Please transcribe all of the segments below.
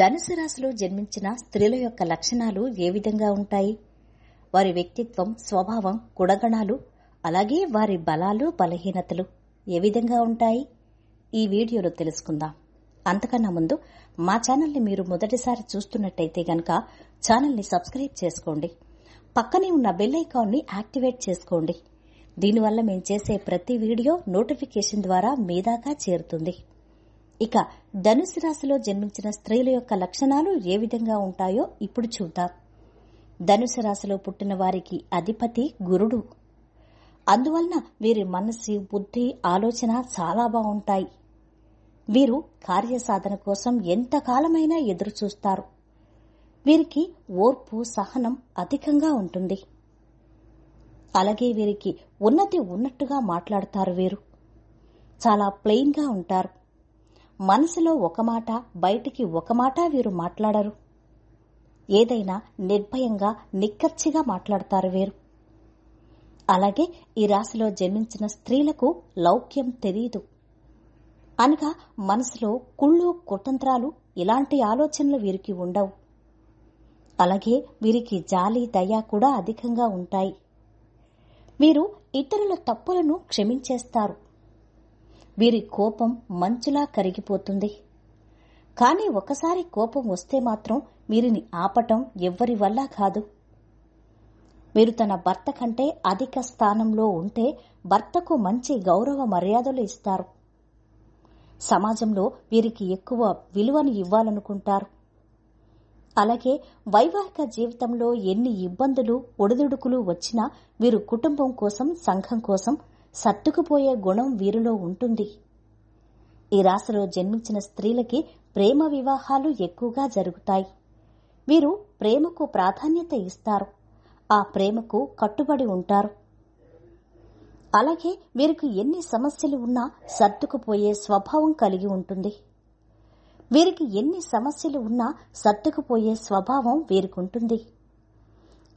ధనుసు రాశిలో జన్మించిన స్త్రీల యొక్క లక్షణాలు ఏ విధంగా ఉంటాయి వారి వ్యక్తిత్వం స్వభావం గుణగణాలు అలాగే వారి బలాలు బలహీనతలు ఏ విధంగా ఉంటాయి ఈ వీడియోలో తెలుసుకుందాం అంతకన్నా ముందు మా ఛానల్ని మీరు మొదటిసారి చూస్తున్నట్టయితే గనక ఛానల్ని సబ్స్క్రైబ్ చేసుకోండి పక్కనే ఉన్న బెల్ ఐకాన్ని యాక్టివేట్ చేసుకోండి దీనివల్ల మేము చేసే ప్రతి వీడియో నోటిఫికేషన్ ద్వారా మీ దాకా చేరుతుంది ఇక ధనుసు రాశిలో జన్మించిన స్త్రీల యొక్క లక్షణాలు ఏ విధంగా ఉంటాయో ఇప్పుడు చూద్దాం ధనుసు రాశిలో పుట్టిన వారికి అధిపతి గురుడు అందువలన వీరి మనసు బుద్ధి ఆలోచన చాలా బాగుంటాయి వీరు కార్యసాధన కోసం ఎంతకాలమైనా ఎదురు చూస్తారు వీరికి ఓర్పు సహనం అధికంగా ఉంటుంది అలాగే వీరికి ఉన్నతి ఉన్నట్టుగా మాట్లాడతారు వీరు చాలా ప్లెయిన్గా ఉంటారు మనసులో ఒక మాట బయటికి ఒక మాట వీరు మాట్లాడరు ఏదైనా నిర్భయంగా నిక్కర్చిగా మాట్లాడతారు వీరు అలాగే ఈ రాశిలో జన్మించిన స్త్రీలకు లౌక్యం తెలియదు అనగా మనసులో కుళ్ళు కుతంత్రాలు ఇలాంటి ఆలోచనలు వీరికి ఉండవు అలాగే వీరికి జాలి దయ కూడా అధికంగా ఉంటాయి వీరు ఇతరుల తప్పులను క్షమించేస్తారు వీరి కోపం మంచులా కరిగిపోతుంది కానీ ఒకసారి కోపం వస్తే మాత్రం వీరిని ఆపటం ఎవ్వరి వల్ల కాదు మీరు తన భర్త కంటే అధిక స్థానంలో ఉంటే భర్తకు మంచి గౌరవ మర్యాదలు ఇస్తారు సమాజంలో వీరికి ఎక్కువ విలువను ఇవ్వాలనుకుంటారు అలాగే వైవాహిక జీవితంలో ఎన్ని ఇబ్బందులు ఒడిదుడుకులు వచ్చినా వీరు కుటుంబం కోసం సంఘం కోసం సర్దుకుపోయే గుణం వీరిలో ఉంటుంది ఈ రాశిలో జన్మించిన స్త్రీలకి ప్రేమ వివాహాలు ఎక్కువగా జరుగుతాయి వీరు ప్రేమకు ప్రాధాన్యత ఇస్తారు ఆ ప్రేమకు కట్టుబడి ఉంటారు అలాగే వీరికి ఎన్ని సమస్యలు ఉన్నా సర్దుకుపోయే స్వభావం కలిగి ఉంటుంది వీరికి ఎన్ని సమస్యలు ఉన్నా సర్దుకుపోయే స్వభావం వీరికుంటుంది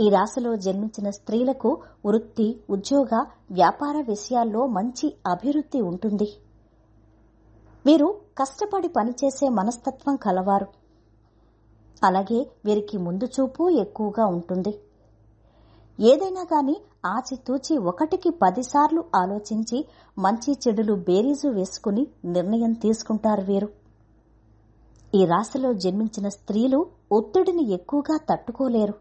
ఈ రాశిలో జన్మించిన స్త్రీలకు వృత్తి ఉద్యోగ వ్యాపార విషయాల్లో మంచి అభివృద్ధి ఉంటుంది వీరు కష్టపడి పనిచేసే మనస్తత్వం కలవారు అలాగే వీరికి ముందు చూపు ఎక్కువగా ఉంటుంది ఏదైనా కానీ ఆచితూచి ఒకటికి పదిసార్లు ఆలోచించి మంచి చెడులు బేరీజు వేసుకుని నిర్ణయం తీసుకుంటారు వీరు ఈ రాశిలో జన్మించిన స్త్రీలు ఒత్తిడిని ఎక్కువగా తట్టుకోలేరు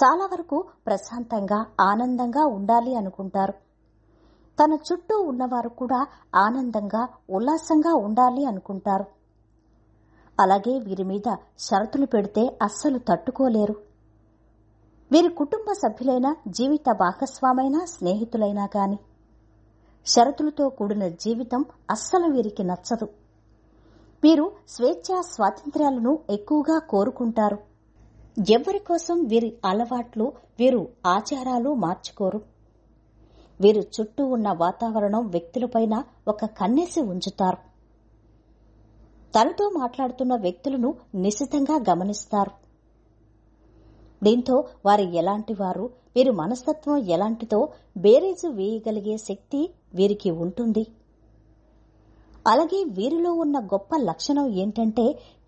చాలా వరకు ప్రశాంతంగా ఆనందంగా ఉండాలి అనుకుంటారు తన చుట్టూ ఉన్నవారు కూడా ఆనందంగా ఉల్లాసంగా ఉండాలి అనుకుంటారు అలాగే వీరి మీద షరతులు పెడితే అస్సలు తట్టుకోలేరు వీరి కుటుంబ సభ్యులైన జీవిత భాగస్వామైన స్నేహితులైనా కాని షరతులతో కూడిన జీవితం అస్సలు వీరికి నచ్చదు వీరు స్వేచ్ఛా స్వాతంత్ర్యాలను ఎక్కువగా కోరుకుంటారు ఎవ్వరి కోసం వీరి అలవాట్లు వీరు ఆచారాలు మార్చుకోరు వీరు చుట్టూ ఉన్న వాతావరణం వ్యక్తులపైన ఒక కన్నేసి ఉంచుతారు తనతో మాట్లాడుతున్న వ్యక్తులను నిశితంగా గమనిస్తారు దీంతో వారి ఎలాంటి వారు వీరి మనస్తత్వం ఎలాంటితో బేరేజు వేయగలిగే శక్తి వీరికి ఉంటుంది అలాగే వీరిలో ఉన్న గొప్ప లక్షణం ఏంటంటే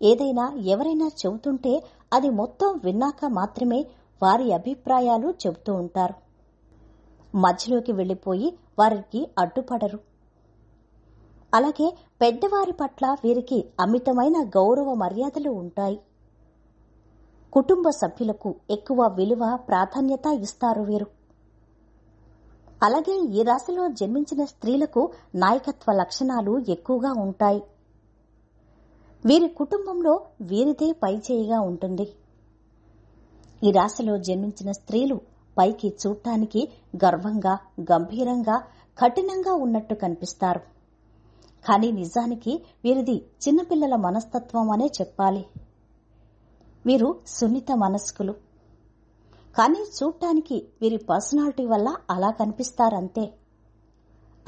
ఏదైనా ఎవరైనా చెబుతుంటే అది మొత్తం విన్నాక మాత్రమే వారి అభిప్రాయాలు చెబుతూ ఉంటారు మధ్యలోకి వెళ్ళిపోయి వారికి అడ్డుపడరు అలాగే పెద్దవారి పట్ల వీరికి అమితమైన గౌరవ మర్యాదలు ఉంటాయి కుటుంబ సభ్యులకు ఎక్కువ విలువ ప్రాధాన్యత ఇస్తారు వీరు అలాగే ఈ రాశిలో జన్మించిన స్త్రీలకు నాయకత్వ లక్షణాలు ఎక్కువగా ఉంటాయి వీరి కుటుంబంలో వీరిదే పైచేయిగా ఉంటుంది ఈ రాశిలో జన్మించిన స్త్రీలు పైకి చూడటానికి గర్వంగా గంభీరంగా కఠినంగా ఉన్నట్టు కనిపిస్తారు కానీ నిజానికి వీరిది చిన్నపిల్లల మనస్తత్వం అనే చెప్పాలి వీరు సున్నిత మనస్కులు కానీ చూడటానికి వీరి పర్సనాలిటీ వల్ల అలా కనిపిస్తారంతే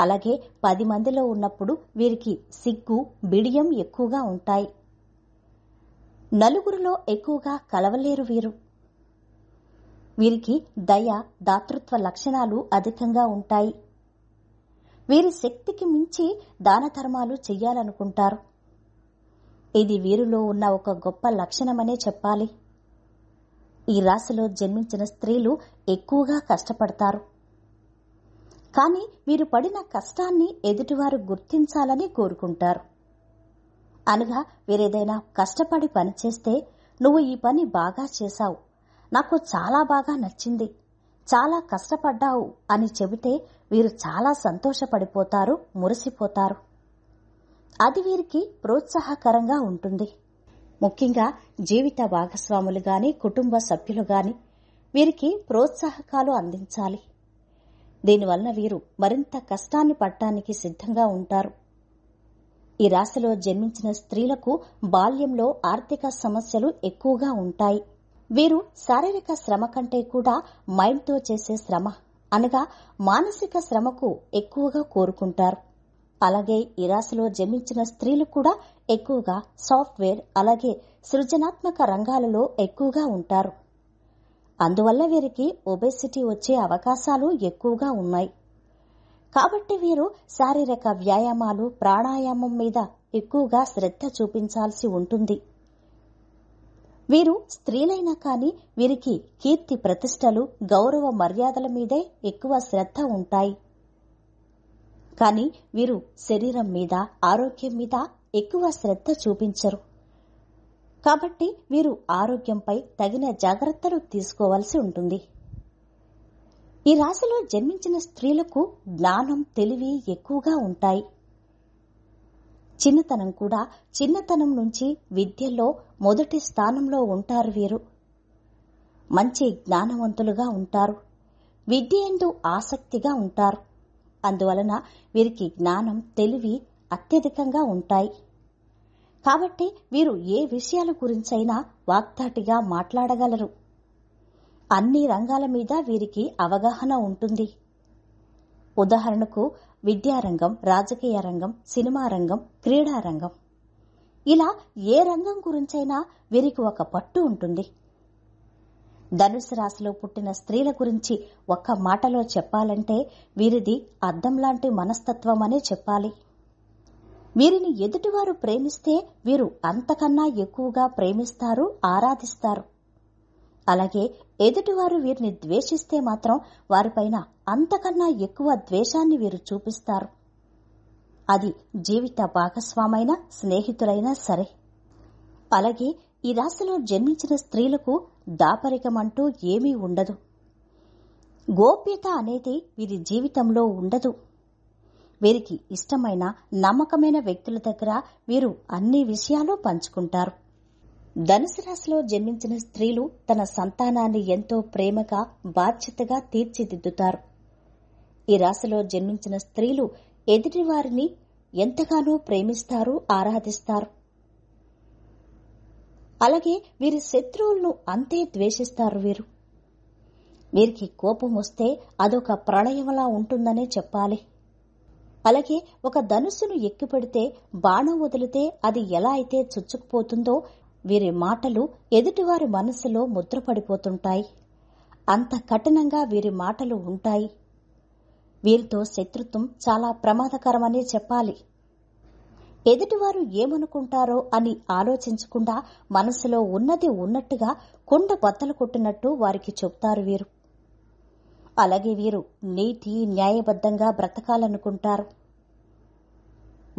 అలాగే పది మందిలో ఉన్నప్పుడు వీరికి సిగ్గు బిడియం ఎక్కువగా ఉంటాయి నలుగురిలో ఎక్కువగా కలవలేరు వీరు వీరికి దయ దాతృత్వ లక్షణాలు అధికంగా ఉంటాయి వీరి శక్తికి మించి దాన ధర్మాలు చెయ్యాలనుకుంటారు ఇది వీరిలో ఉన్న ఒక గొప్ప లక్షణమనే చెప్పాలి ఈ రాశిలో జన్మించిన స్త్రీలు ఎక్కువగా కష్టపడతారు కానీ వీరు పడిన కష్టాన్ని ఎదుటివారు గుర్తించాలని కోరుకుంటారు అనగా వీరేదైనా కష్టపడి పనిచేస్తే నువ్వు ఈ పని బాగా చేశావు నాకు చాలా బాగా నచ్చింది చాలా కష్టపడ్డావు అని చెబితే వీరు చాలా సంతోషపడిపోతారు మురిసిపోతారు అది వీరికి ప్రోత్సాహకరంగా ఉంటుంది ముఖ్యంగా జీవిత భాగస్వాములు గాని కుటుంబ సభ్యులు గాని వీరికి ప్రోత్సాహకాలు అందించాలి దీనివల్ల వీరు మరింత కష్టాన్ని పట్టానికి సిద్ధంగా ఉంటారు ఈ రాశిలో జన్మించిన స్త్రీలకు బాల్యంలో ఆర్థిక సమస్యలు ఎక్కువగా ఉంటాయి వీరు శారీరక శ్రమ కంటే కూడా మైండ్తో చేసే శ్రమ అనగా మానసిక శ్రమకు ఎక్కువగా కోరుకుంటారు అలాగే ఈ రాశిలో జన్మించిన స్త్రీలు కూడా ఎక్కువగా సాఫ్ట్వేర్ అలాగే సృజనాత్మక రంగాలలో ఎక్కువగా ఉంటారు అందువల్ల వీరికి ఒబెసిటీ వచ్చే అవకాశాలు ఎక్కువగా ఉన్నాయి కాబట్టి వీరు శారీరక వ్యాయామాలు ప్రాణాయామం మీద ఎక్కువగా శ్రద్ధ చూపించాల్సి ఉంటుంది వీరు స్త్రీలైనా కానీ వీరికి కీర్తి ప్రతిష్టలు గౌరవ మర్యాదల మీదే ఎక్కువ శ్రద్ధ ఉంటాయి కానీ వీరు శరీరం మీద ఆరోగ్యం మీద ఎక్కువ శ్రద్ధ చూపించరు కాబట్టి వీరు ఆరోగ్యంపై తగిన జాగ్రత్తలు తీసుకోవాల్సి ఉంటుంది ఈ రాశిలో జన్మించిన స్త్రీలకు జ్ఞానం తెలివి ఎక్కువగా ఉంటాయి చిన్నతనం కూడా చిన్నతనం నుంచి విద్యలో మొదటి స్థానంలో ఉంటారు వీరు మంచి జ్ఞానవంతులుగా ఉంటారు విద్య ఎందు ఆసక్తిగా ఉంటారు అందువలన వీరికి జ్ఞానం తెలివి అత్యధికంగా ఉంటాయి కాబట్టి వీరు ఏ విషయాల గురించైనా వాగ్ధాటిగా మాట్లాడగలరు అన్ని రంగాల మీద వీరికి అవగాహన ఉంటుంది ఉదాహరణకు విద్యారంగం రాజకీయ రంగం సినిమా రంగం క్రీడా రంగం ఇలా ఏ రంగం గురించైనా వీరికి ఒక పట్టు ఉంటుంది ధనుసు రాశిలో పుట్టిన స్త్రీల గురించి ఒక్క మాటలో చెప్పాలంటే వీరిది అద్దంలాంటి మనస్తత్వమనే చెప్పాలి వీరిని ఎదుటివారు ప్రేమిస్తే వీరు అంతకన్నా ఎక్కువగా ప్రేమిస్తారు ఆరాధిస్తారు అలాగే ఎదుటివారు వీరిని ద్వేషిస్తే మాత్రం వారిపైన అంతకన్నా ఎక్కువ ద్వేషాన్ని వీరు చూపిస్తారు అది జీవిత భాగస్వామైన స్నేహితులైనా సరే అలాగే ఈ రాశిలో జన్మించిన స్త్రీలకు దాపరికమంటూ ఏమీ ఉండదు గోప్యత అనేది వీరి జీవితంలో ఉండదు వీరికి ఇష్టమైన నమ్మకమైన వ్యక్తుల దగ్గర వీరు అన్ని విషయాలు పంచుకుంటారు ధనుసు రాశిలో జన్మించిన స్త్రీలు తన సంతానాన్ని ఎంతో ప్రేమగా బాధ్యతగా తీర్చిదిద్దుతారు ఈ రాశిలో జన్మించిన స్త్రీలు ఎదుటి వారిని ఎంతగానో ప్రేమిస్తారు ఆరాధిస్తారు అలాగే వీరి శత్రువులను అంతే ద్వేషిస్తారు వీరు వీరికి కోపం వస్తే అదొక ప్రళయంలా ఉంటుందనే చెప్పాలి అలాగే ఒక ధనుస్సును ఎక్కిపెడితే బాణం వదిలితే అది ఎలా అయితే చుచ్చుకుపోతుందో వీరి మాటలు ఎదుటివారి మనసులో ముద్రపడిపోతుంటాయి అంత కఠినంగా వీరి మాటలు ఉంటాయి వీరితో శత్రుత్వం చాలా ప్రమాదకరమనే చెప్పాలి ఎదుటివారు ఏమనుకుంటారో అని ఆలోచించకుండా మనసులో ఉన్నది ఉన్నట్టుగా కొండ బద్దలు కొట్టినట్టు వారికి చెప్తారు వీరు అలాగే వీరు నీతి న్యాయబద్ధంగా బ్రతకాలనుకుంటారు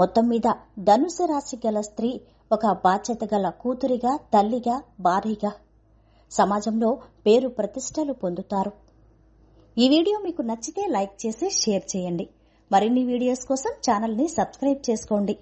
మొత్తం మీద ధనుసు రాశి గల స్త్రీ ఒక బాధ్యత గల కూతురిగా తల్లిగా భార్యగా సమాజంలో పేరు ప్రతిష్టలు పొందుతారు ఈ వీడియో మీకు నచ్చితే లైక్ చేసి షేర్ చేయండి మరిన్ని వీడియోస్ కోసం ఛానల్ని సబ్స్క్రైబ్ చేసుకోండి